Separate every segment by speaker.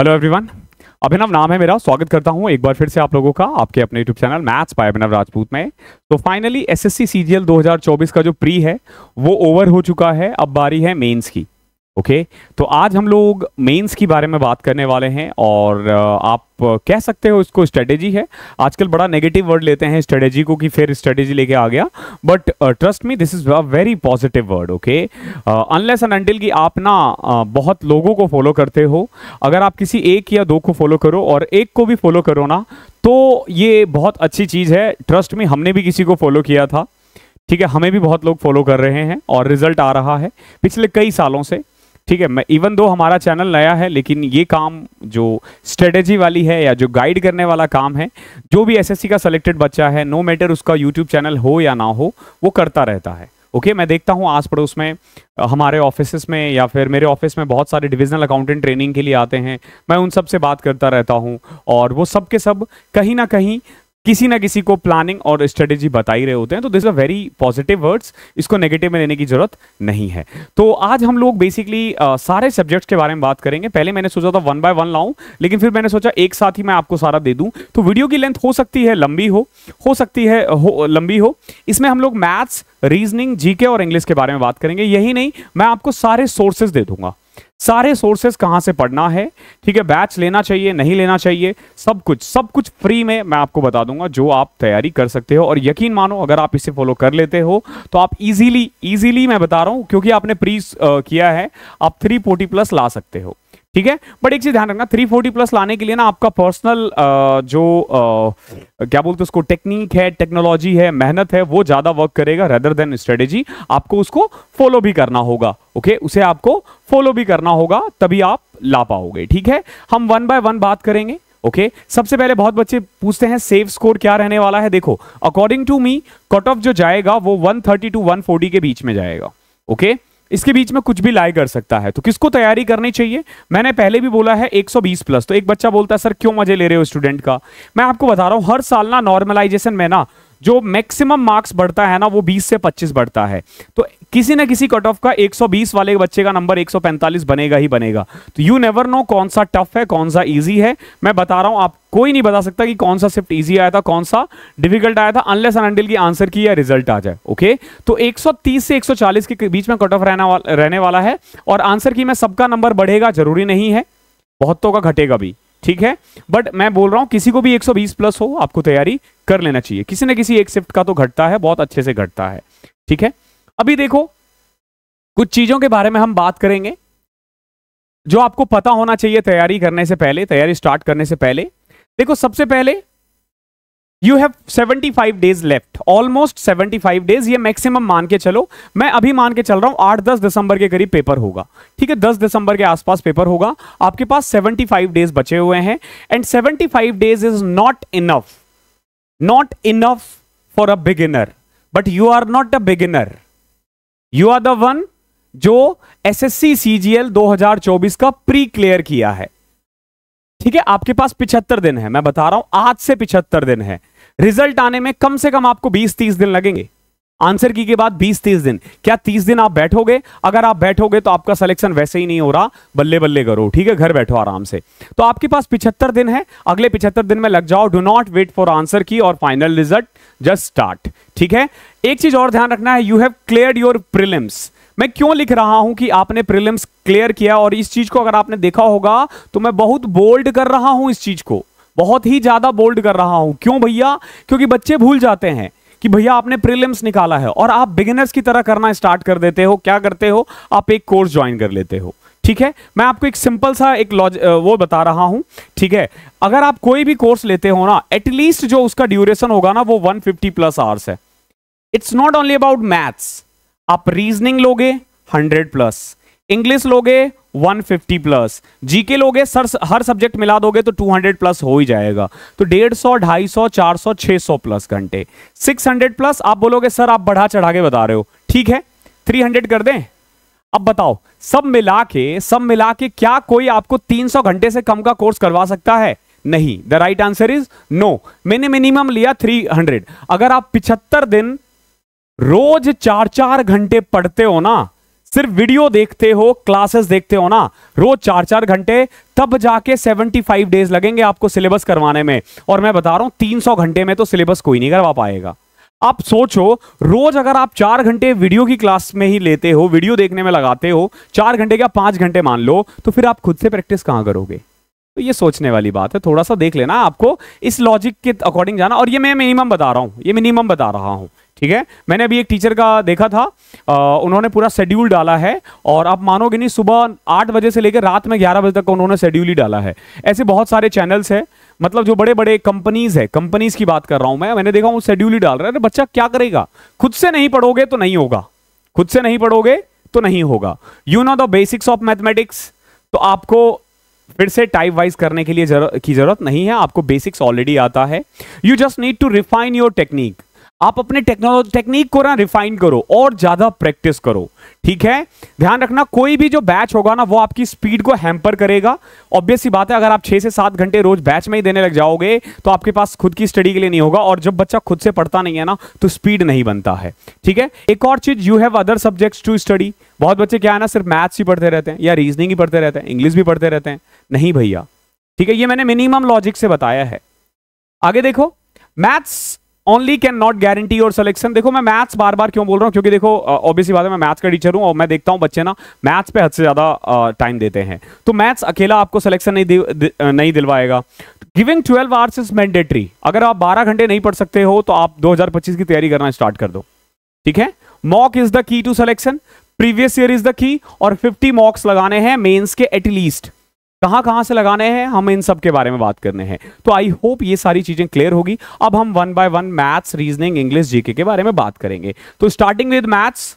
Speaker 1: Hello everyone अभिनव नाम है मेरा स्वागत करता हूं एक बार फिर से आप लोगों का आपके अपने YouTube channel maths by Abhinav Rajput में तो फाइनली एसएससी सीजीएल 2024 का जो प्री है वो ओवर हो चुका है अब बारी है मेंस की ओके okay? तो आज हम लोग मेंस के बारे में बात करने वाले हैं और आप कह सकते हो इसको स्ट्रेटेजी है आजकल बड़ा नेगेटिव वर्ड लेते हैं स्ट्रेटेजी को कि फिर स्ट्रेटेजी लेके आ गया but trust me this is a very positive word okay unless and until कि आप ना uh, बहुत लोगों को फॉलो करते हो अगर आप किसी एक या दो को फॉलो करो और एक को भी फॉलो करो ना तो ये बहुत अच्छी चीज़ है ट्रस्ट में हमने भी किसी को फॉलो किया था ठीक है हमें भी बहुत लोग फॉलो कर रहे हैं और रिजल्ट आ रहा है पिछले कई सालों से ठीक है मैं इवन दो हमारा चैनल नया है लेकिन ये काम जो स्ट्रेटेजी वाली है या जो गाइड करने वाला काम है जो भी एसएससी का सिलेक्टेड बच्चा है नो no मैटर उसका यूट्यूब चैनल हो या ना हो वो करता रहता है ओके okay, मैं देखता हूँ आस पड़ोस में हमारे ऑफिस में या फिर मेरे ऑफिस में बहुत सारे डिविजनल अकाउंटेंट ट्रेनिंग के लिए आते हैं मैं उन सब से बात करता रहता हूँ और वो सब के सब कहीं ना कहीं किसी ना किसी को प्लानिंग और स्ट्रेटेजी बता ही रहे होते हैं तो this are very positive words इसको नेगेटिव में लेने की जरूरत नहीं है तो आज हम लोग बेसिकली आ, सारे सब्जेक्ट्स के बारे में बात करेंगे पहले मैंने सोचा था वन बाय वन लाऊं लेकिन फिर मैंने सोचा एक साथ ही मैं आपको सारा दे दूं तो वीडियो की लेंथ हो सकती है लंबी हो हो सकती है हो, लंबी हो इसमें हम लोग मैथ्स रीजनिंग जीके और इंग्लिश के बारे में बात करेंगे यही नहीं मैं आपको सारे सोर्सेज दे दूंगा सारे सोर्सेस कहां से पढ़ना है ठीक है बैच लेना चाहिए नहीं लेना चाहिए सब कुछ सब कुछ फ्री में मैं आपको बता दूंगा जो आप तैयारी कर सकते हो और यकीन मानो अगर आप इसे फॉलो कर लेते हो तो आप इजीली इजीली मैं बता रहा हूं क्योंकि आपने प्री किया है आप थ्री फोर्टी प्लस ला सकते हो ठीक है बट एक चीज ध्यान रखना 340 प्लस लाने के लिए ना आपका पर्सनल जो आ, क्या बोलते उसको टेक्निक है टेक्नोलॉजी है मेहनत है वो ज्यादा वर्क करेगा रेदर देन स्ट्रेटेजी आपको उसको फॉलो भी करना होगा ओके उसे आपको फॉलो भी करना होगा तभी आप ला पाओगे ठीक है हम वन बाय वन बात करेंगे ओके okay? सबसे पहले बहुत बच्चे पूछते हैं सेव स्कोर क्या रहने वाला है देखो according to me cut off जो जाएगा वो 130 टू 140 के बीच में जाएगा ओके okay? इसके बीच में कुछ भी लाए कर सकता है तो किसको तैयारी करनी चाहिए मैंने पहले भी बोला है 120 प्लस तो एक बच्चा बोलता है सर क्यों मजे ले रहे हो स्टूडेंट का मैं आपको बता रहा हूं हर साल ना नॉर्मलाइजेशन में ना जो मैक्सिमम मार्क्स बढ़ता है ना वो 20 से 25 बढ़ता है तो किसी ना किसी कट ऑफ का 120 वाले बच्चे का नंबर 145 बनेगा ही बनेगा तो यू नेवर नो कौन सा टफ है कौन सा इजी है मैं बता रहा हूं आप कोई नहीं बता सकता कि कौन सा शिफ्ट इजी आया था कौन सा डिफिकल्ट आया था अनलेस एंड की आंसर की या रिजल्ट आ जाए ओके तो 130 से 140 के बीच में कट ऑफ रहना वा, रहने वाला है और आंसर की में सबका नंबर बढ़ेगा जरूरी नहीं है बहुतों का घटेगा भी ठीक है बट मैं बोल रहा हूं किसी को भी 120 प्लस हो आपको तैयारी कर लेना चाहिए किसी ना किसी एक शिफ्ट का तो घटता है बहुत अच्छे से घटता है ठीक है अभी देखो कुछ चीजों के बारे में हम बात करेंगे जो आपको पता होना चाहिए तैयारी करने से पहले तैयारी स्टार्ट करने से पहले देखो सबसे पहले you have 75 days left almost 75 days ये मैक्सिमम मान के चलो मैं अभी मान के चल रहा हूं आठ दस दिसंबर के करीब पेपर होगा ठीक है दस दिसंबर के आसपास पेपर होगा आपके पास 75 डेज बचे हुए हैं and 75 days is not enough not enough for a beginner but you are not a beginner you are the one जो एसएससी सीजीएल 2024 का प्री क्लियर किया है ठीक है आपके पास पिछहत्तर दिन है मैं बता रहा हूं आज से पिछहत्तर दिन है रिजल्ट आने में कम से कम आपको 20-30 दिन लगेंगे आंसर की के बाद 20-30 दिन क्या 30 दिन आप बैठोगे अगर आप बैठोगे तो आपका सिलेक्शन वैसे ही नहीं हो रहा बल्ले बल्ले करो ठीक है घर बैठो आराम से तो आपके पास 75 दिन है अगले 75 दिन में लग जाओ do not wait for answer key और फाइनल रिजल्ट जस्ट स्टार्ट ठीक है एक चीज और ध्यान रखना है you have clear your prelims मैं क्यों लिख रहा हूं कि आपने प्रिलिम्स क्लियर किया और इस चीज को अगर आपने देखा होगा तो मैं बहुत बोल्ड कर रहा हूं इस चीज को बहुत ही ज्यादा बोल्ड कर रहा हूं क्यों भैया क्योंकि बच्चे भूल जाते हैं कि भैया आपने प्रीलिम्स निकाला है और आप बिगिनर्स की तरह करना स्टार्ट कर देते हो क्या करते हो आप एक कोर्स ज्वाइन कर लेते हो ठीक है मैं आपको एक सिंपल सा एक लॉज वो बता रहा हूं ठीक है अगर आप कोई भी कोर्स लेते हो ना एटलीस्ट जो उसका ड्यूरेशन होगा ना वो 150 प्लस आवर्स है it's not only about maths आप रीजनिंग लोगे 100 प्लस इंग्लिश लोगे 150 प्लस जीके लोगे सर हर सब्जेक्ट मिला दोगे तो 200 प्लस हो ही जाएगा तो डेढ़ सौ ढाई सौ चार सौ छः सौ प्लस घंटे 600 प्लस आप बोलोगे सर आप बढ़ा चढ़ा के बता रहे हो ठीक है 300 कर दें अब बताओ सब मिला के सब मिला के क्या कोई आपको 300 घंटे से कम का कोर्स करवा सकता है नहीं the right answer is no मैंने मिनिमम लिया 300 अगर आप 75 दिन रोज चार चार घंटे पढ़ते हो ना सिर्फ वीडियो देखते हो क्लासेस देखते हो ना रोज चार चार घंटे तब जाके 75 डेज लगेंगे आपको सिलेबस करवाने में और मैं बता रहा हूं 300 घंटे में तो सिलेबस कोई नहीं करवा पाएगा आप सोचो रोज अगर आप चार घंटे वीडियो की क्लास में ही लेते हो वीडियो देखने में लगाते हो चार घंटे या पांच घंटे मान लो तो फिर आप खुद से प्रैक्टिस कहां करोगे तो ये सोचने वाली बात है थोड़ा सा देख लेना आपको इस लॉजिक के अकॉर्डिंग जाना और ये मैं मिनिमम बता रहा हूं ये मिनिमम बता रहा हूं ठीक है मैंने अभी एक टीचर का देखा था आ, उन्होंने पूरा शेड्यूल डाला है और आप मानोगे नहीं सुबह आठ बजे से लेकर रात में ग्यारह बजे तक उन्होंने शेड्यूल ही डाला है ऐसे बहुत सारे चैनल्स हैं मतलब जो बड़े बड़े कंपनीज है कंपनीज की बात कर रहा हूं मैं मैंने देखा हूं शेड्यूल ही डाल रहा है बच्चा क्या करेगा खुद से नहीं पढ़ोगे तो नहीं होगा खुद से नहीं पढ़ोगे तो नहीं होगा you know the basics of mathematics तो आपको फिर से टाइप वाइज करने के लिए की जरूरत नहीं है आपको बेसिक्स ऑलरेडी आता है you just need to refine your technique आप अपने टेक्नोलॉजी टेक्निक को ना रिफाइन करो और ज़्यादा प्रैक्टिस करो ठीक है ध्यान रखना कोई भी जो बैच होगा ना वो आपकी स्पीड को हैम्पर करेगा ऑब्वियस ही बात है अगर आप छह से सात घंटे रोज बैच में ही देने लग जाओगे तो आपके पास खुद की स्टडी के लिए नहीं होगा और जब बच्चा खुद से पढ़ता नहीं है ना तो स्पीड नहीं बनता है ठीक है एक और चीज़ you have other subjects to study बहुत बच्चे क्या है ना सिर्फ मैथ्स ही पढ़ते रहते हैं या रीजनिंग ही पढ़ते रहते हैं इंग्लिश भी पढ़ते रहते हैं नहीं भैया ठीक है ये मैंने मिनिमम लॉजिक से बताया है आगे देखो maths only can not guarantee और सिलेक्शन देखो मैं मैथ्स बार बार क्यों बोल रहा हूँ क्योंकि देखो ऑब्वियसली बात है मैं मैथ्स का टीचर हूँ और मैं देखता हूँ बच्चे ना मैथ्स पे हद से ज़्यादा टाइम देते हैं तो मैथ्स अकेला आपको सिलेक्शन नहीं दि, दि, नहीं दिलवाएगा giving twelve hours is mandatory अगर आप बारह घंटे नहीं पढ़ सकते हो तो आप पच्चीस की तैयारी करना स्टार्ट कर दो ठीक है mock is the key to selection previous year is the key और 50 मॉक्स लगाने हैं मेंस के एटलीस्ट कहां कहां से लगाने हैं हम इन सब के बारे में बात करने हैं तो आई होप ये सारी चीजें क्लियर होगी अब हम one by one maths reasoning English GK के बारे में बात करेंगे तो स्टार्टिंग विद मैथ्स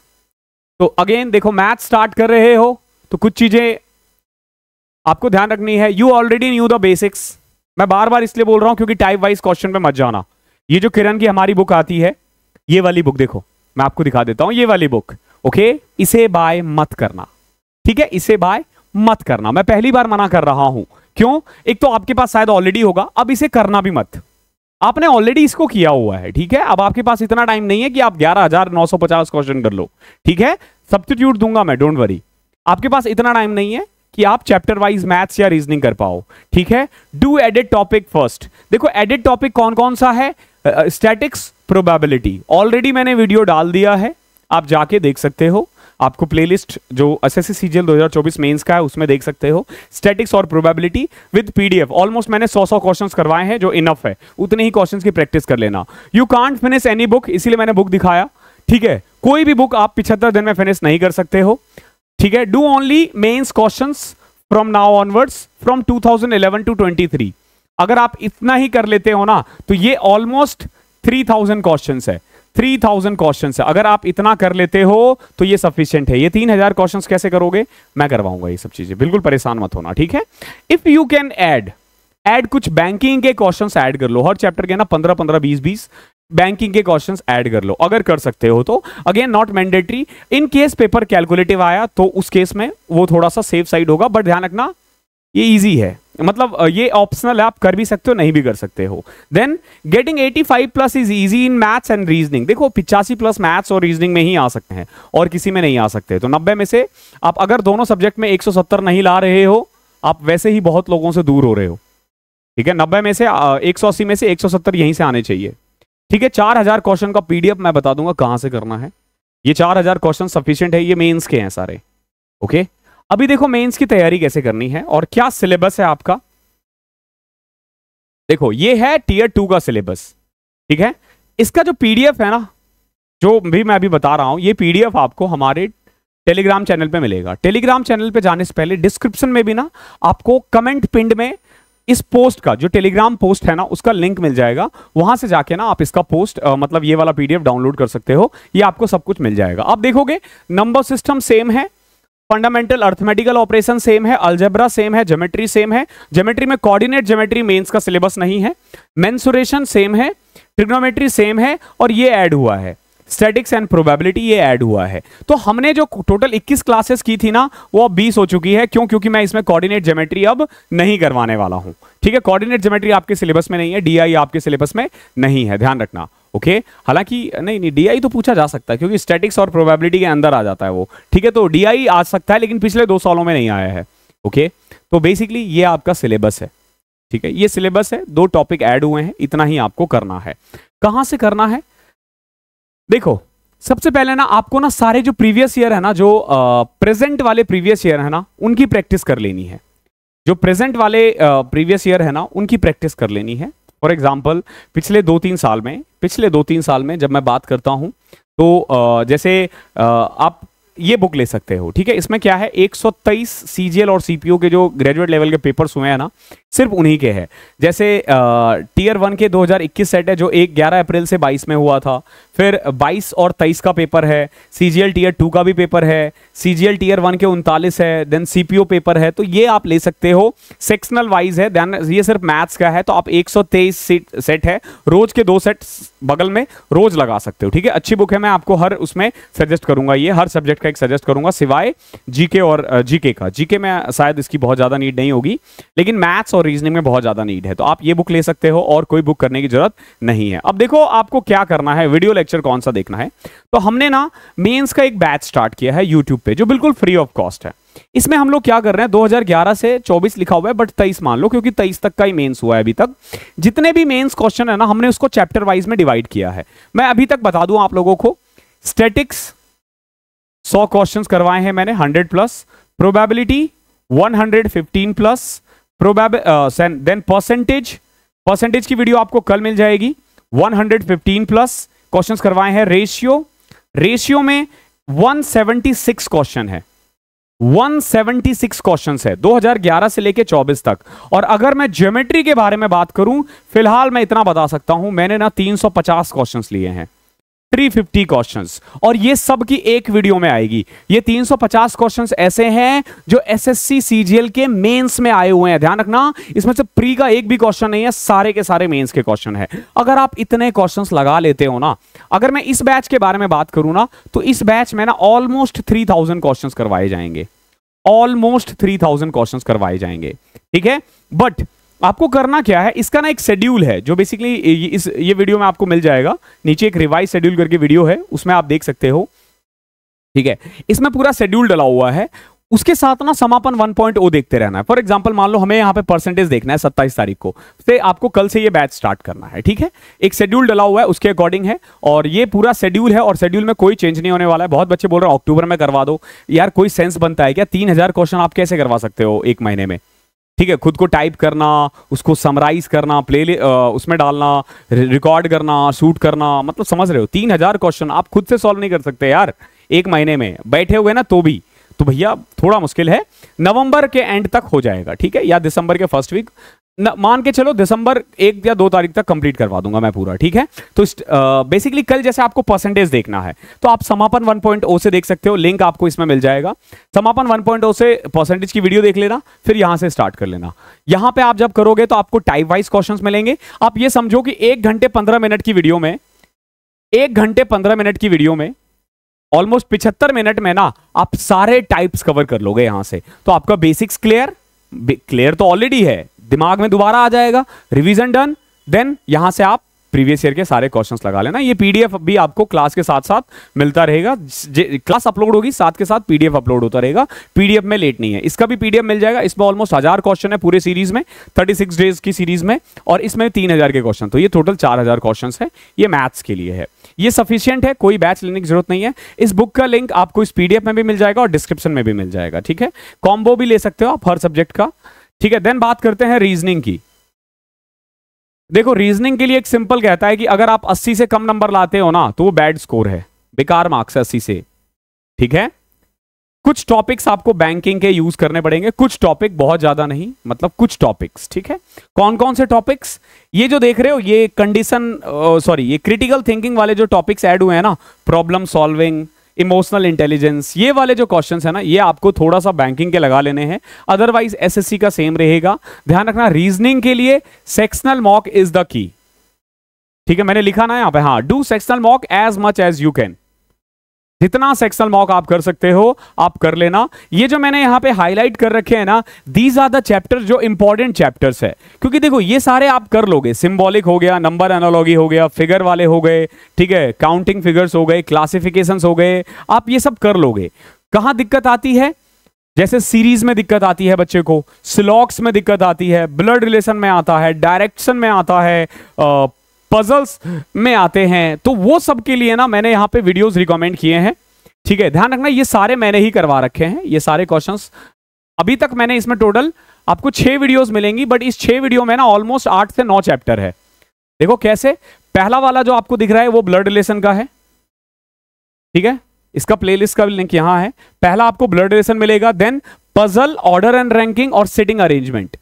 Speaker 1: तो अगेन देखो मैथ्स स्टार्ट कर रहे हो तो कुछ चीजें आपको ध्यान रखनी है you already knew the basics मैं बार बार इसलिए बोल रहा हूं क्योंकि टाइप वाइज क्वेश्चन में मत जाना ये जो किरण की हमारी बुक आती है ये वाली बुक देखो मैं आपको दिखा देता हूं ये वाली बुक ओके इसे बाय मत करना ठीक है इसे बाय मत करना मैं पहली बार मना कर रहा हूं क्यों एक तो आपके पास शायद ऑलरेडी होगा अब इसे करना भी मत आपने ऑलरेडी इसको किया हुआ है ठीक है अब आपके पास इतना टाइम नहीं है कि आप 11,950 क्वेश्चन कर लो ठीक है सब्सटीट्यूट दूंगा मैं डोंट वरी आपके पास इतना टाइम नहीं है कि आप चैप्टर वाइज मैथ्स या रीजनिंग कर पाओ ठीक है डू एडिट टॉपिक फर्स्ट देखो एडिट टॉपिक कौन कौन सा है स्टेटिक्स प्रोबेबिलिटी ऑलरेडी मैंने वीडियो डाल दिया है आप जाके देख सकते हो आपको प्लेलिस्ट जो एस एस सी सीजीएल दो मेन्स का है उसमें देख सकते हो स्टेटिक्स और प्रोबेबिलिटी विद पीडीएफ ऑलमोस्ट मैंने सौ सौ क्वेश्चन करवाए हैं जो इनफ है उतने ही क्वेश्चन की प्रैक्टिस कर लेना you can't finish any book इसीलिए मैंने बुक दिखाया ठीक है कोई भी बुक आप पिछहत्तर दिन में फिनिश नहीं कर सकते हो ठीक है do only mains question from now onwards from eleven to three अगर आप इतना ही कर लेते हो ना तो ये ऑलमोस्ट थाउजेंड क्वेश्चन है थ्री थाउजेंड क्वेश्चन है अगर आप इतना कर लेते हो तो ये सफिशियंट है ये तीन हजार क्वेश्चन कैसे करोगे मैं करवाऊंगा ये सब चीजें बिल्कुल परेशान मत होना ठीक है if you can add add कुछ बैंकिंग के क्वेश्चन एड कर लो हर चैप्टर के ना पंद्रह पंद्रह बीस बीस बैंकिंग के क्वेश्चंस ऐड कर लो अगर कर सकते हो तो again not mandatory in case paper calculative आया तो उस केस में वो थोड़ा सा सेफ साइड होगा बट ध्यान रखना ये इजी है मतलब ये ऑप्शनल है आप कर भी सकते हो नहीं भी कर सकते हो then getting 85 plus is easy in maths and reasoning देखो पिचासी प्लस मैथ्स और रीजनिंग में ही आ सकते हैं और किसी में नहीं आ सकते तो 90 में से आप अगर दोनों सब्जेक्ट में 170 नहीं ला रहे हो आप वैसे ही बहुत लोगों से दूर हो रहे हो ठीक है नब्बे में से एक सौ अस्सी में से एक सौ सत्तर यहीं से आने चाहिए ठीक है चार हजार क्वेश्चन का पीडीएफ मैं बता दूंगा कहां से करना है ये चार हजार क्वेश्चन सफिशियंट है ये मेन्स के हैं सारे ओके अभी देखो मेंस की तैयारी कैसे करनी है और क्या सिलेबस है आपका देखो ये है टीयर टू का सिलेबस ठीक है इसका जो पीडीएफ है ना जो भी मैं अभी बता रहा हूं ये पीडीएफ आपको हमारे टेलीग्राम चैनल पे मिलेगा टेलीग्राम चैनल पे जाने से पहले डिस्क्रिप्शन में भी ना आपको कमेंट पिंड में इस पोस्ट का जो टेलीग्राम पोस्ट है ना उसका लिंक मिल जाएगा वहां से जाके ना आप इसका पोस्ट आ, मतलब ये वाला पीडीएफ डाउनलोड कर सकते हो ये आपको सब कुछ मिल जाएगा आप देखोगे नंबर सिस्टम सेम है फंडामेंटल अर्थमेटिकल ऑपरेशन सेम है अल्जेब्रा सेम है ज्योमेट्री सेम है ज्योमेट्री में कोऑर्डिनेट ज्योमेट्री मेंस का सिलेबस नहीं है मेंसुरेशन सेम है ट्रिग्नोमेट्री सेम है और ये ऐड हुआ है स्टैटिक्स एंड प्रोबेबिलिटी ये ऐड हुआ है तो हमने जो टोटल 21 क्लासेस की थी ना वो अब 20 हो चुकी है क्यों क्योंकि मैं इसमें कोऑर्डिनेट ज्योमेट्री अब नहीं करवाने वाला हूं ठीक है कोऑर्डिनेट ज्योमेट्री आपके सिलेबस में नहीं है डीआई आपके सिलेबस में नहीं है ध्यान रखना ओके हालांकि नहीं नहीं डीआई तो पूछा जा सकता है क्योंकि स्टैटिक्स और प्रोबेबिलिटी के अंदर आ जाता है वो ठीक है तो डीआई आ सकता है लेकिन पिछले दो सालों में नहीं आया है ओके तो बेसिकली ये आपका सिलेबस है ठीक है ये सिलेबस है दो टॉपिक ऐड हुए हैं इतना ही आपको करना है कहां से करना है देखो सबसे पहले ना आपको ना सारे जो प्रीवियस ईयर है ना जो प्रेजेंट वाले प्रीवियस ईयर है ना उनकी प्रैक्टिस कर लेनी है जो प्रेजेंट वाले प्रीवियस ईयर है ना उनकी प्रैक्टिस कर लेनी है फॉर एग्जाम्पल पिछले दो तीन साल में पिछले दो तीन साल में जब मैं बात करता हूँ तो जैसे आप ये बुक ले सकते हो ठीक है इसमें क्या है 123 सीजीएल और सीपीओ के जो ग्रेजुएट लेवल के पेपर्स हुए हैं ना सिर्फ उन्हीं के हैं जैसे टीयर वन के 2021 सेट है जो एक 11 अप्रैल से 22 में हुआ था फिर 22 और 23 का पेपर है सीजीएल टीयर टू का भी पेपर है सीजीएल टीयर वन के उनतालीस है देन सीपीओ पेपर है तो ये आप ले सकते हो सेक्शनल वाइज है देन ये सिर्फ मैथ्स का है तो आप एक सेट है रोज के दो सेट बगल में रोज लगा सकते हो ठीक है अच्छी बुक है मैं आपको हर उसमें सजेस्ट करूंगा ये हर सब्जेक्ट का एक सजेस्ट करूंगा सिवाय जीके और जीके का जीके में शायद इसकी बहुत ज़्यादा नीड नहीं होगी लेकिन मैथ्स और रीजनिंग में बहुत ज़्यादा नीड है तो आप ये बुक ले सकते हो और कोई बुक करने की जरूरत नहीं है अब देखो आपको क्या करना है वीडियो लेक्चर कौन सा देखना है तो हमने ना मेन्स का एक बैच स्टार्ट किया है यूट्यूब पे जो बिल्कुल फ्री ऑफ कॉस्ट है इसमें हम लोग क्या कर रहे हैं 2011 से 24 लिखा हुआ है बट 23 मान लो क्योंकि 23 तक का ही मेंस हुआ है अभी तक जितने भी मेंस क्वेश्चन है ना हमने उसको चैप्टर वाइज में डिवाइड किया है मैं अभी तक बता दूं आप लोगों को स्टेटिक्स सौ क्वेश्चन करवाए हैं मैंने hundred plus probability one hundred fifteen plus probability then percentage percentage की वीडियो आपको कल मिल जाएगी one hundred fifteen plus question करवाए हैं रेशियो रेशियो में वन सिक्स क्वेश्चन है 176 क्वेश्चन है 2011 से लेके 24 तक और अगर मैं ज्योमेट्री के बारे में बात करूं फिलहाल मैं इतना बता सकता हूं मैंने ना 350 क्वेश्चंस लिए हैं 350 क्वेश्चंस और ये सब की एक वीडियो में आएगी ये 350 क्वेश्चंस ऐसे हैं जो एसएससी सीजीएल के मेंस में आए हुए हैं ध्यान रखना इसमें से प्री का एक भी क्वेश्चन नहीं है सारे के सारे मेंस के क्वेश्चन है अगर आप इतने क्वेश्चंस लगा लेते हो ना अगर मैं इस बैच के बारे में बात करूं ना तो इस बैच में ना ऑलमोस्ट थ्री थाउजेंड क्वेश्चन करवाए जाएंगे ऑलमोस्ट थ्री थाउजेंड क्वेश्चन करवाए जाएंगे ठीक है बट आपको करना क्या है इसका ना एक शेड्यूल है जो बेसिकली इस ये वीडियो में आपको मिल जाएगा नीचे एक रिवाइज शेड्यूल करके वीडियो है उसमें आप देख सकते हो ठीक है इसमें पूरा शेड्यूल डला हुआ है उसके साथ ना समापन 1.0 देखते रहना है फॉर एग्जाम्पल मान लो हमें यहाँ पे परसेंटेज देखना है सत्ताईस तारीख को से आपको कल से ये बैच स्टार्ट करना है ठीक है एक शेड्यूल डला हुआ है उसके अकॉर्डिंग है और ये पूरा शेड्यूल है और शेड्यूल में कोई चेंज नहीं होने वाला है बहुत बच्चे बोल रहे हैं अक्टूबर में करवा दो यार कोई सेंस बनता है क्या तीन क्वेश्चन आप कैसे करवा सकते हो एक महीने में ठीक है खुद को टाइप करना उसको समराइज करना प्ले उसमें डालना रिकॉर्ड करना शूट करना मतलब समझ रहे हो तीन हजार क्वेश्चन आप खुद से सॉल्व नहीं कर सकते यार एक महीने में बैठे हुए ना तो भी तो भैया थोड़ा मुश्किल है नवंबर के एंड तक हो जाएगा ठीक है या दिसंबर के फर्स्ट वीक मान के चलो दिसंबर एक या दो तारीख तक कंप्लीट करवा दूंगा मैं पूरा ठीक है तो बेसिकली कल जैसे आपको परसेंटेज देखना है तो आप समापन 1.0 से देख सकते हो लिंक आपको इसमें मिल जाएगा समापन 1.0 से परसेंटेज की वीडियो देख लेना फिर यहां से स्टार्ट कर लेना यहां पे आप जब करोगे तो आपको टाइप वाइज क्वेश्चन मिलेंगे आप ये समझो कि एक घंटे पंद्रह मिनट की वीडियो में एक घंटे पंद्रह मिनट की वीडियो में ऑलमोस्ट पिछहत्तर मिनट में ना आप सारे टाइप्स कवर कर लोगे यहां से तो आपका बेसिक्स क्लियर क्लियर तो ऑलरेडी है दिमाग में दोबारा आ जाएगा रिविजन डन देन यहां से आप प्रीवियस ईयर के सारे क्वेश्चन लगा लेना ये पीडीएफ भी आपको क्लास के साथ साथ मिलता रहेगा क्लास अपलोड होगी साथ के साथ पीडीएफ अपलोड होता रहेगा पीडीएफ में लेट नहीं है इसका भी पीडीएफ मिल जाएगा इसमें ऑलमोस्ट हजार क्वेश्चन है पूरे सीरीज में 36 डेज की सीरीज में और इसमें तीन हजार के क्वेश्चन तो ये टोटल चार हजार क्वेश्चन है ये मैथ्स के लिए है ये सफिशियंट है कोई बैच लेने की जरूरत नहीं है इस बुक का लिंक आपको इस पीडीएफ में भी मिल जाएगा और डिस्क्रिप्शन में भी मिल जाएगा ठीक है कॉम्बो भी ले सकते हो आप हर सब्जेक्ट का ठीक है देन बात करते हैं रीजनिंग की देखो रीजनिंग के लिए एक सिंपल कहता है कि अगर आप 80 से कम नंबर लाते हो ना तो वो बैड स्कोर है बेकार मार्क्स है अस्सी से ठीक है कुछ टॉपिक्स आपको बैंकिंग के यूज करने पड़ेंगे कुछ टॉपिक बहुत ज्यादा नहीं मतलब कुछ टॉपिक्स ठीक है कौन कौन से टॉपिक्स ये जो देख रहे हो ये कंडीशन सॉरी ये क्रिटिकल थिंकिंग वाले जो टॉपिक्स ऐड हुए हैं ना प्रॉब्लम सॉल्विंग इमोशनल इंटेलिजेंस ये वाले जो क्वेश्चंस है ना ये आपको थोड़ा सा बैंकिंग के लगा लेने हैं अदरवाइज एसएससी का सेम रहेगा ध्यान रखना रीजनिंग के लिए sectional mock is the key ठीक है मैंने लिखा ना यहां पे हाँ do sectional mock as much as you can जितना सेक्शनल मॉक आप कर सकते हो आप कर लेना ये जो मैंने यहाँ पे हाईलाइट कर रखे हैं ना दीज आर द चैप्टर जो इंपॉर्टेंट चैप्टर्स है क्योंकि देखो ये सारे आप कर लोगे सिंबॉलिक हो गया नंबर एनोलॉगी हो गया फिगर वाले हो गए ठीक है काउंटिंग फिगर्स हो गए क्लासिफिकेशन हो गए आप ये सब कर लोगे कहाँ दिक्कत आती है जैसे सीरीज में दिक्कत आती है बच्चे को स्लॉक्स में दिक्कत आती है ब्लड रिलेशन में आता है डायरेक्शन में आता है आ, पजल्स में आते हैं तो वो सब के लिए ना मैंने यहाँ पे वीडियोस रिकमेंड किए हैं ठीक है ध्यान रखना ये सारे मैंने ही करवा रखे हैं ये सारे क्वेश्चंस अभी तक मैंने इसमें टोटल आपको छह वीडियोस मिलेंगी बट इस छह वीडियो में ना ऑलमोस्ट आठ से नौ चैप्टर है देखो कैसे पहला वाला जो आपको दिख रहा है वो ब्लड रिलेशन का है ठीक है इसका प्लेलिस्ट का लिंक यहां है पहला आपको ब्लड रिलेशन मिलेगा then puzzle order and ranking और सिटिंग अरेंजमेंट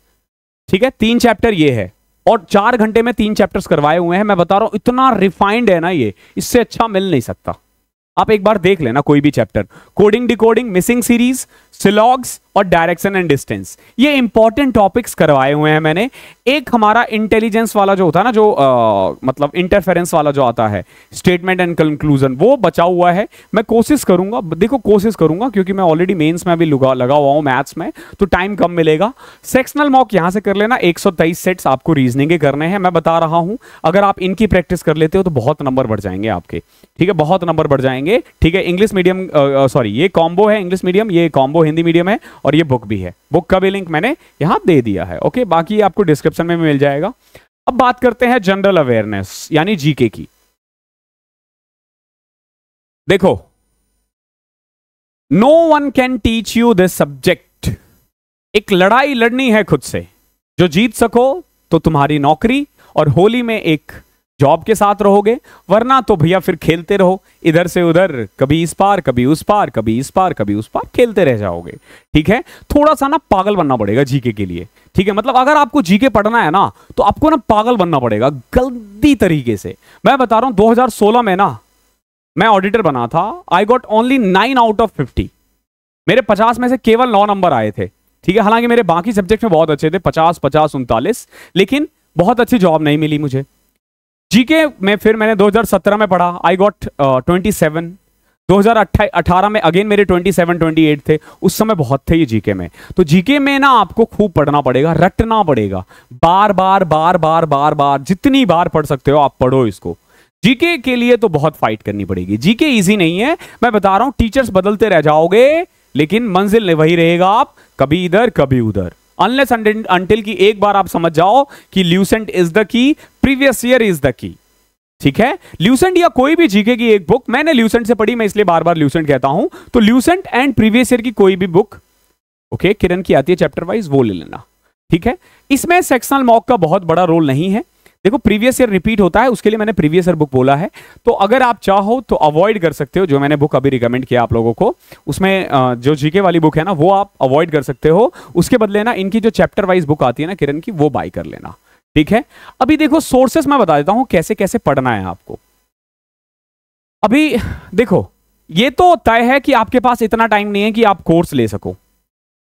Speaker 1: ठीक है तीन चैप्टर ये है और चार घंटे में तीन चैप्टर्स करवाए हुए हैं मैं बता रहा हूं इतना रिफाइंड है ना ये इससे अच्छा मिल नहीं सकता आप एक बार देख लेना कोई भी chapter coding decoding missing series syllogism और डायरेक्शन एंड डिस्टेंस ये इंपॉर्टेंट टॉपिक्स करवाए हुए हैं मैंने एक हमारा इंटेलिजेंस वाला जो होता है ना जो आ, मतलब इंटरफेरेंस वाला जो आता है स्टेटमेंट एंड कंक्लूजन वो बचा हुआ है मैं कोशिश करूंगा देखो कोशिश करूंगा क्योंकि मैं ऑलरेडी मेन्स में भी लगा हुआ हूँ मैथ्स में तो टाइम कम मिलेगा सेक्शनल मॉक यहाँ से कर लेना एक सेट्स आपको रीजनिंग के करने हैं मैं बता रहा हूँ अगर आप इनकी प्रैक्टिस कर लेते हो तो बहुत नंबर बढ़ जाएंगे आपके ठीक है बहुत नंबर बढ़ जाएंगे ठीक है इंग्लिश मीडियम सॉरी ये कॉम्बो है इंग्लिश मीडियम ये कॉम्बो है हिंदी मीडियम है और ये बुक भी है बुक का भी लिंक मैंने यहां दे दिया है ओके बाकी आपको डिस्क्रिप्शन में मिल जाएगा अब बात करते हैं जनरल अवेयरनेस यानी जीके की देखो no one can teach you this subject एक लड़ाई लड़नी है खुद से जो जीत सको तो तुम्हारी नौकरी और होली में एक जॉब के साथ रहोगे वरना तो भैया फिर खेलते रहो इधर से उधर कभी इस पार कभी उस पार कभी इस पार कभी उस पार खेलते रह जाओगे ठीक है थोड़ा सा ना पागल बनना पड़ेगा जीके के लिए ठीक है मतलब अगर आपको जीके पढ़ना है ना तो आपको ना पागल बनना पड़ेगा गलती तरीके से मैं बता रहा हूं दो में ना मैं ऑडिटर बना था I got only nine out of fifty मेरे पचास में से केवल नौ नंबर आए थे ठीक है हालांकि मेरे बाकी सब्जेक्ट में बहुत अच्छे थे पचास पचास उनतालीस लेकिन बहुत अच्छी जॉब नहीं मिली मुझे जीके में फिर मैंने 2017 में पढ़ा आई गॉट ट्वेंटी सेवन दो हजार में अगेन मेरे 27 28 थे उस समय बहुत थे ये जीके में तो जीके में ना आपको खूब पढ़ना पड़ेगा रटना पड़ेगा बार बार बार बार बार बार जितनी बार पढ़ सकते हो आप पढ़ो इसको जीके के लिए तो बहुत फाइट करनी पड़ेगी जीके इजी नहीं है मैं बता रहा हूं टीचर्स बदलते रह जाओगे लेकिन मंजिल वही रहेगा आप कभी इधर कभी उधर अनलेस अंटिल की एक बार आप समझ जाओ कि Lucent is the key previous year is the key ठीक है ल्यूसेंट या कोई भी जीके की एक बुक मैंने ल्यूसेंट से पढ़ी मैं इसलिए बार बार ल्यूसेंट कहता हूं तो ल्यूसेंट एंड प्रीवियस ईयर की कोई भी बुक ओके किरण की आती है चैप्टर वाइज वो ले लेना ठीक है इसमें सेक्शनल मॉक का बहुत बड़ा रोल नहीं है देखो प्रीवियस ईयर रिपीट होता है उसके लिए मैंने प्रीवियस ईयर बुक बोला है तो अगर आप चाहो तो अवॉइड कर सकते हो जो मैंने बुक अभी रिकमेंड किया आप लोगों को उसमें जो जीके वाली बुक है ना वो आप अवॉइड कर सकते हो उसके बदले ना इनकी जो चैप्टर वाइज बुक आती है ना किरण की वो बाई कर लेना ठीक है अभी देखो सोर्सेस मैं बता देता हूं कैसे कैसे पढ़ना है आपको अभी देखो ये तो तय है कि आपके पास इतना टाइम नहीं है कि आप कोर्स ले सको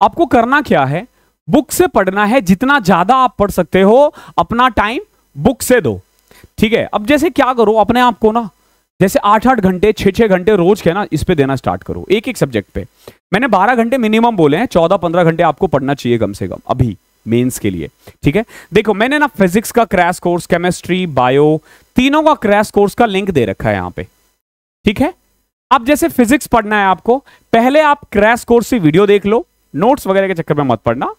Speaker 1: आपको करना क्या है बुक से पढ़ना है जितना ज्यादा आप पढ़ सकते हो अपना टाइम बुक से दो ठीक है अब जैसे क्या करो अपने आप को ना जैसे आठ आठ घंटे छह छह घंटे रोज के ना इस पे देना स्टार्ट करो एक एक सब्जेक्ट पे मैंने बारह घंटे मिनिमम बोले हैं चौदह पंद्रह घंटे आपको पढ़ना चाहिए कम से कम अभी मेंस के लिए ठीक है देखो मैंने ना फिजिक्स का क्रैश कोर्स केमिस्ट्री बायो तीनों का क्रैश कोर्स का लिंक दे रखा है यहां पे ठीक है अब जैसे फिजिक्स पढ़ना है आपको पहले आप क्रैश कोर्स से वीडियो देख लो नोट्स वगैरह के चक्कर में मत पढ़ना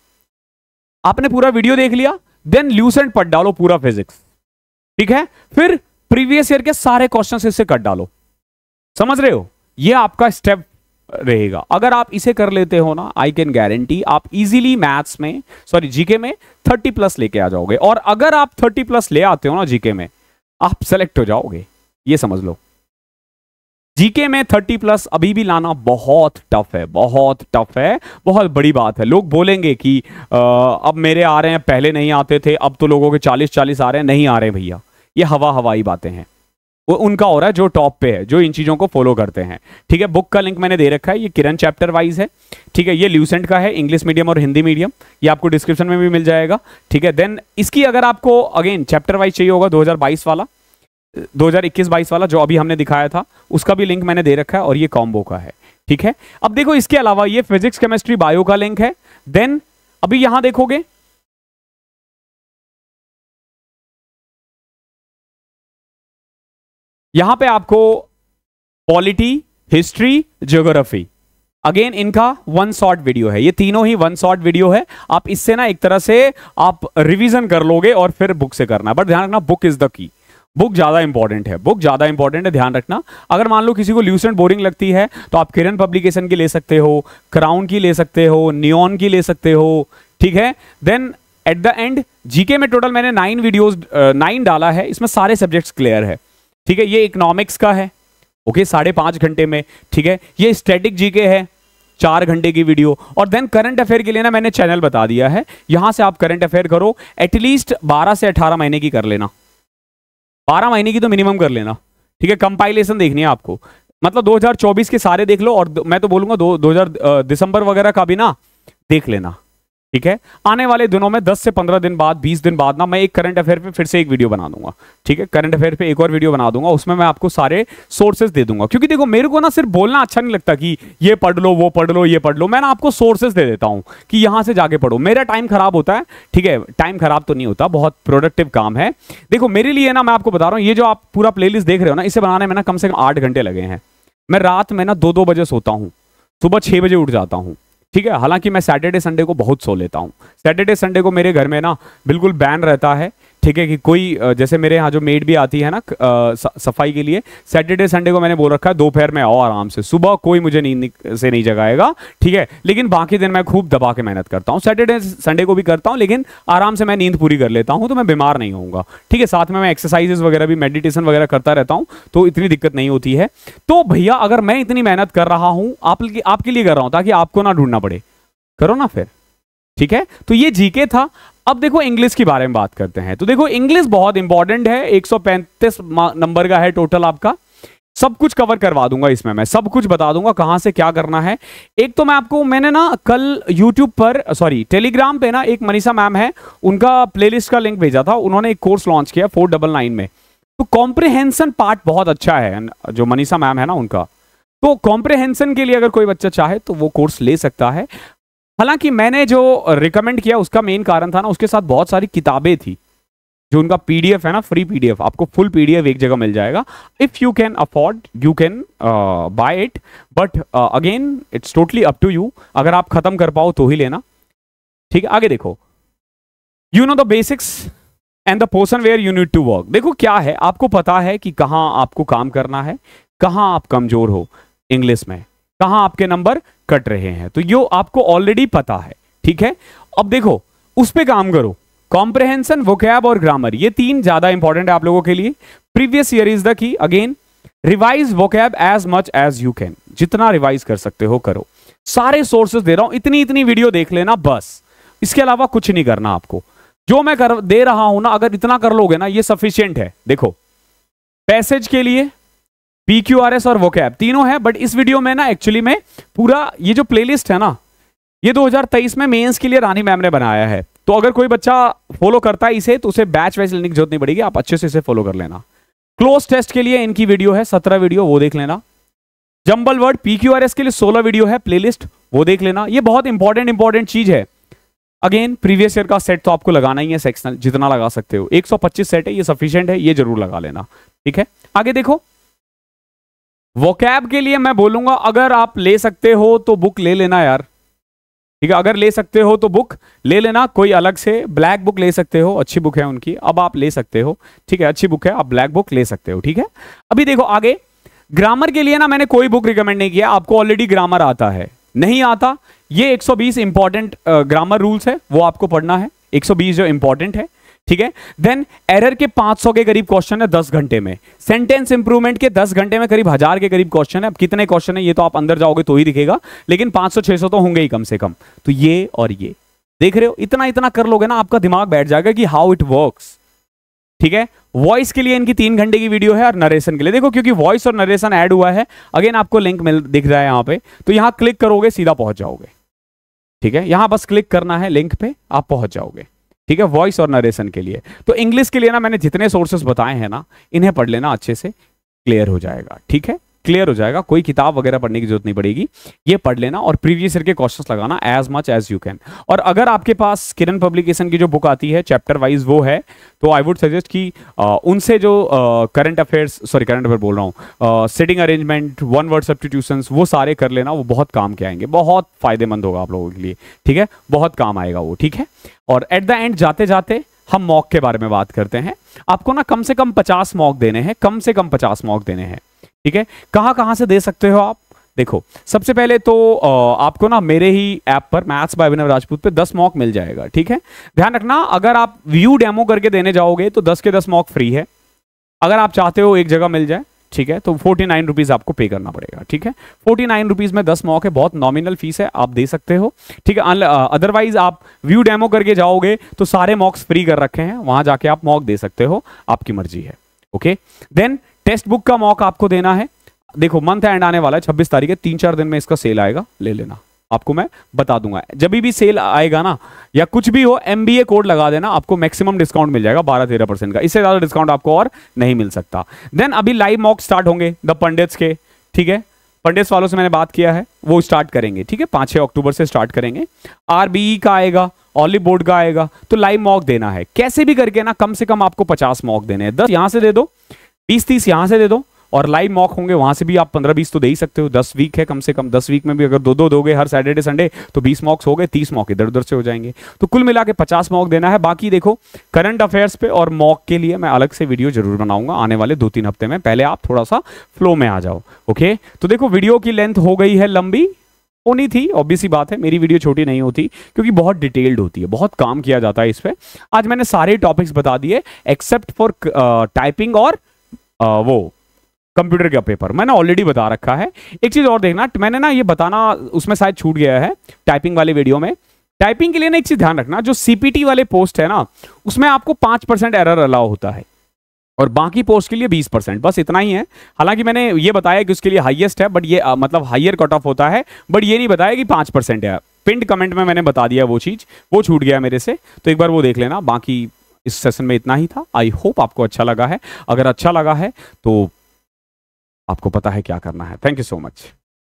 Speaker 1: आपने पूरा वीडियो देख लिया देन ल्यूसेंट पट डालो पूरा फिजिक्स ठीक है फिर प्रीवियस ईयर के सारे क्वेश्चन इससे कट डालो समझ रहे हो ये आपका स्टेप रहेगा अगर आप इसे कर लेते हो ना आई कैन गारंटी आप इजीली मैथ्स में सॉरी जीके में 30 प्लस लेके आ जाओगे और अगर आप 30 प्लस ले आते हो ना जीके में आप सेलेक्ट हो जाओगे ये समझ लो जीके में थर्टी प्लस अभी भी लाना बहुत टफ है बहुत टफ है बहुत बड़ी बात है लोग बोलेंगे कि आ, अब मेरे आ रहे हैं पहले नहीं आते थे अब तो लोगों के चालीस चालीस आ रहे हैं नहीं आ रहे भैया ये हवा हवाई बातें हैं वो उनका हो रहा है जो टॉप पे है जो इन चीज़ों को फॉलो करते हैं ठीक है बुक का लिंक मैंने दे रखा है ये किरण चैप्टर वाइज है ठीक है ये ल्यूसेंट का है इंग्लिश मीडियम और हिंदी मीडियम ये आपको डिस्क्रिप्शन में भी मिल जाएगा ठीक है देन इसकी अगर आपको अगेन चैप्टर वाइज चाहिए होगा 2022 वाला 2021 हजार वाला जो अभी हमने दिखाया था उसका भी लिंक मैंने दे रखा है और ये कॉम्बो का है ठीक है अब देखो इसके अलावा ये फिजिक्स केमिस्ट्री बायो का लिंक है देन अभी यहां देखोगे यहां पे आपको पॉलिटी हिस्ट्री ज्योग्राफी अगेन इनका वन शॉर्ट वीडियो है ये तीनों ही वन शॉर्ट वीडियो है आप इससे ना एक तरह से आप रिवीजन कर लोगे और फिर बुक से करना बट ध्यान रखना book is the key book ज़्यादा इंपॉर्टेंट है बुक ज़्यादा इंपॉर्टेंट है ध्यान रखना अगर मान लो किसी को ल्यूसेंट बोरिंग लगती है तो आप किरण पब्लिकेशन की ले सकते हो क्राउन की ले सकते हो नियॉन की ले सकते हो ठीक है then at the end GK में टोटल मैंने नाइन वीडियोज नाइन डाला है इसमें सारे सब्जेक्ट्स क्लियर है ठीक है ये इकोनॉमिक्स का है ओके साढ़े पांच घंटे में ठीक है ये स्टेटिक जीके है चार घंटे की वीडियो और देन करंट अफेयर के लिए ना मैंने चैनल बता दिया है यहां से आप करंट अफेयर करो एटलीस्ट 12 से 18 महीने की कर लेना बारह महीने की तो मिनिमम कर लेना ठीक है कंपाइलेशन देखनी है आपको मतलब 2024 के सारे देख लो और मैं तो बोलूंगा दो 2000 दिसंबर वगैरह का भी ना देख लेना ठीक है आने वाले दिनों में 10 से 15 दिन बाद 20 दिन बाद ना मैं एक करंट अफेयर पे फिर से एक वीडियो बना दूंगा ठीक है करंट अफेयर पे एक और वीडियो बना दूंगा उसमें मैं आपको सारे सोर्सेज दे दूंगा क्योंकि देखो मेरे को ना सिर्फ बोलना अच्छा नहीं लगता कि ये पढ़ लो वो पढ़ लो ये पढ़ लो मैं ना आपको सोर्सेज दे देता हूँ कि यहां से जाके पढ़ो मेरा टाइम खराब होता है ठीक है टाइम खराब तो नहीं होता बहुत प्रोडक्टिव काम है देखो मेरे लिए ना मैं आपको बता रहा हूँ ये जो आप पूरा प्ले देख रहे हो ना इसे बनाने में ना कम से कम आठ घंटे लगे हैं मैं रात में ना दो दो बजे सोता हूँ सुबह छह बजे उठ जाता हूँ ठीक है हालांकि मैं सैटरडे संडे को बहुत सो लेता हूँ सैटरडे संडे को मेरे घर में ना बिल्कुल बैन रहता है ठीक है कि कोई जैसे मेरे यहाँ जो मेड भी आती है ना सफाई के लिए सैटरडे संडे को मैंने बोल रखा है दोपहर में आओ आराम से सुबह कोई मुझे नींद से नहीं जगाएगा ठीक है लेकिन बाकी दिन मैं खूब दबा के मेहनत करता हूँ सैटरडे संडे को भी करता हूँ लेकिन आराम से मैं नींद पूरी कर लेता हूँ तो मैं बीमार नहीं होऊंगा ठीक है साथ में मैं एक्सरसाइजेज वगैरह भी मेडिटेशन वगैरह करता रहता हूँ तो इतनी दिक्कत नहीं होती है तो भैया अगर मैं इतनी मेहनत कर रहा हूँ आपके लिए कर रहा हूँ ताकि आपको ना ढूंढना पड़े करो ना फिर ठीक है तो ये जीके था अब देखो इंग्लिश के बारे में बात करते हैं तो देखो इंग्लिश बहुत इंपॉर्टेंट है 135 नंबर का है टोटल आपका सब कुछ कवर करवा दूंगा इसमें मैं सब कुछ बता दूंगा कहां से क्या करना है एक तो मैं आपको मैंने ना कल YouTube पर सॉरी टेलीग्राम पे ना एक मनीषा मैम है उनका प्लेलिस्ट का लिंक भेजा था उन्होंने एक कोर्स लॉन्च किया फोर डबल नाइन में तो कॉम्प्रिहेंसन पार्ट बहुत अच्छा है जो मनीषा मैम है ना उनका तो कॉम्प्रिहेंसन के लिए अगर कोई बच्चा चाहे तो वो कोर्स ले सकता है हालांकि मैंने जो रिकमेंड किया उसका मेन कारण था ना उसके साथ बहुत सारी किताबें थी जो उनका पीडीएफ है ना फ्री पीडीएफ आपको फुल पीडीएफ एक जगह मिल जाएगा if you can afford you can buy it but again it's totally up to you अगर आप खत्म कर पाओ तो ही लेना ठीक है आगे देखो you know the basics and the portion where you need to work देखो क्या है आपको पता है कि कहाँ आपको काम करना है कहाँ आप कमजोर हो इंग्लिश में कहाँ आपके नंबर कट रहे हैं तो यो आपको ऑलरेडी पता है ठीक है अब देखो उस पर काम करो कॉम्प्रहेंसन वोकैब और ग्रामर ये तीन ज्यादा इंपॉर्टेंट है आप लोगों के लिए previous year is the key again revise vocab as much as you can जितना रिवाइज कर सकते हो करो सारे सोर्सेस दे रहा हूं इतनी इतनी वीडियो देख लेना बस इसके अलावा कुछ नहीं करना आपको जो मैं कर दे रहा हूं ना अगर इतना कर लोगे ना ये सफिशियंट है देखो पैसेज के लिए पी क्यू आर एस और वोकैब तीनों है बट इस वीडियो में ना एक्चुअली में पूरा ये जो प्लेलिस्ट है ना ये 2023 में मेंस के लिए रानी मैम ने बनाया है तो अगर कोई बच्चा फॉलो करता है इसे तो उसे बैच वैच लेने की जरूरत नहीं पड़ेगी आप अच्छे से इसे फॉलो कर लेना क्लोज टेस्ट के लिए इनकी वीडियो है सत्रह वीडियो वो देख लेना jumble word P Q R S के लिए सोलह वीडियो है प्लेलिस्ट वो देख लेना ये बहुत इंपॉर्टेंट इंपॉर्टेंट चीज है अगेन प्रीवियस ईयर का सेट तो आपको लगाना ही है सेक्शनल जितना लगा सकते हो 125 सेट है ये सफिशियंट है ये जरूर लगा लेना ठीक है आगे देखो वोकैब के लिए मैं बोलूंगा अगर आप ले सकते हो तो बुक ले लेना यार ठीक है अगर ले सकते हो तो बुक ले लेना कोई अलग से ब्लैक बुक ले सकते हो अच्छी बुक है उनकी अब आप ले सकते हो ठीक है अच्छी बुक है आप ब्लैक बुक ले सकते हो ठीक है अभी देखो आगे ग्रामर के लिए ना मैंने कोई बुक रिकमेंड नहीं किया आपको ऑलरेडी ग्रामर आता है नहीं आता ये 120 इंपॉर्टेंट ग्रामर रूल्स है वो आपको पढ़ना है 120 जो इंपॉर्टेंट है ठीक है देन एरर के 500 के करीब क्वेश्चन है 10 घंटे में सेंटेंस इंप्रूवमेंट के 10 घंटे में करीब हजार के करीब क्वेश्चन है अब कितने क्वेश्चन है ये तो आप अंदर जाओगे तो ही दिखेगा लेकिन 500 600 तो होंगे ही कम से कम तो ये और ये देख रहे हो इतना इतना कर लोगे ना आपका दिमाग बैठ जाएगा कि हाउ इट वर्क ठीक है वॉइस के लिए इनकी तीन घंटे की वीडियो है और नरेशन के लिए देखो क्योंकि वॉइस और नरेशन एड हुआ है अगेन आपको लिंक मिल दिख रहा है यहाँ पे तो यहां क्लिक करोगे सीधा पहुंच जाओगे ठीक है यहां बस क्लिक करना है लिंक पे आप पहुंच जाओगे ठीक है वॉइस और नरेशन के लिए तो इंग्लिश के लिए ना मैंने जितने सोर्सेस बताए हैं ना इन्हें पढ़ लेना अच्छे से क्लियर हो जाएगा ठीक है क्लियर हो जाएगा कोई किताब वगैरह पढ़ने की जरूरत नहीं पड़ेगी ये पढ़ लेना और प्रीवियस ईयर के क्वेश्चन लगाना as much as you can और अगर आपके पास किरण पब्लिकेशन की जो बुक आती है चैप्टर वाइज वो है तो आई वुड सजेस्ट कि आ, उनसे जो current affairs sorry current affair बोल रहा हूँ sitting arrangement one word substitution वो सारे कर लेना वो बहुत काम के आएंगे बहुत फायदेमंद होगा आप लोगों के लिए ठीक है बहुत काम आएगा वो ठीक है और एट द एंड जाते जाते हम मॉक के बारे में बात करते हैं आपको ना कम से कम पचास मॉक देने हैं कम से कम पचास मॉक देने हैं ठीक है कहां कहां से दे सकते हो आप देखो सबसे पहले तो आपको ना मेरे ही ऐप पर मैथ्स बाय अभिनव राजपूत पे 10 मॉक मिल जाएगा ठीक है ध्यान रखना अगर आप व्यू डेमो करके देने जाओगे तो 10 के 10 मॉक फ्री है अगर आप चाहते हो एक जगह मिल जाए ठीक है तो फोर्टी नाइन रुपीज आपको पे करना पड़ेगा ठीक है फोर्टी नाइन रुपीज में दस मॉक है बहुत नॉमिनल फीस है आप दे सकते हो ठीक है अदरवाइज आप व्यू डेमो करके जाओगे तो सारे मॉक्स फ्री कर रखे हैं वहां जाके आप मॉक दे सकते हो आपकी मर्जी है ओके देन टेस्ट बुक का मॉक आपको देना है देखो मंथ एंड आने वाला है छब्बीस तारीख है तीन चार दिन में इसका सेल आएगा ले लेना आपको मैं बता दूंगा जब भी सेल आएगा ना या कुछ भी हो एम कोड लगा देना आपको मैक्सिमम डिस्काउंट मिल जाएगा बारह तेरह परसेंट का इससे ज्यादा डिस्काउंट आपको और नहीं मिल सकता देन अभी लाइव मॉक स्टार्ट होंगे द पंडित्स के ठीक है पंडित्स वालों से मैंने बात किया है वो स्टार्ट करेंगे ठीक है पांच छः अक्टूबर से स्टार्ट करेंगे आरबीई e का आएगा ऑलिव बोर्ड का आएगा तो लाइव मॉक देना है कैसे भी करके ना कम से कम आपको पचास मॉक देने हैं दस यहां से दे दो बीस तीस यहां से दे दो और लाइव मॉक होंगे वहां से भी आप पंद्रह बीस तो दे ही सकते हो दस वीक है कम से कम दस वीक में भी अगर दो दो दोगे हर सैटरडे संडे तो बीस मॉक्स हो गए तीस मॉक इधर उधर से हो जाएंगे तो कुल मिला के पचास मॉक देना है बाकी देखो करंट अफेयर्स पे और मॉक के लिए मैं अलग से वीडियो जरूर बनाऊंगा आने वाले दो तीन हफ्ते में पहले आप थोड़ा सा फ्लो में आ जाओ ओके तो देखो वीडियो की लेंथ हो गई है लंबी होनी थी ऑब्वियस ही बात है मेरी वीडियो छोटी नहीं होती क्योंकि बहुत डिटेल्ड होती है बहुत काम किया जाता है इस पर आज मैंने सारे टॉपिक्स बता दिए एक्सेप्ट फॉर टाइपिंग और वो कंप्यूटर का पेपर मैंने ऑलरेडी बता रखा है एक चीज और देखना मैंने ना ये बताना उसमें शायद छूट गया है टाइपिंग वाले वीडियो में टाइपिंग के लिए ना एक चीज ध्यान रखना जो सीपीटी वाले पोस्ट है ना उसमें आपको पांच परसेंट एरर अलाउ होता है और बाकी पोस्ट के लिए 20 परसेंट बस इतना ही है हालांकि मैंने ये बताया कि उसके लिए हाईएस्ट है बट ये आ, मतलब हाइयर कट ऑफ होता है बट ये नहीं बताया कि पांच परसेंट है पिंड कमेंट में मैंने बता दिया वो चीज वो छूट गया मेरे से तो एक बार वो देख लेना बाकी इस सेशन में इतना ही था आई होप आपको अच्छा लगा है अगर अच्छा लगा है तो आपको पता है क्या करना है थैंक यू सो मच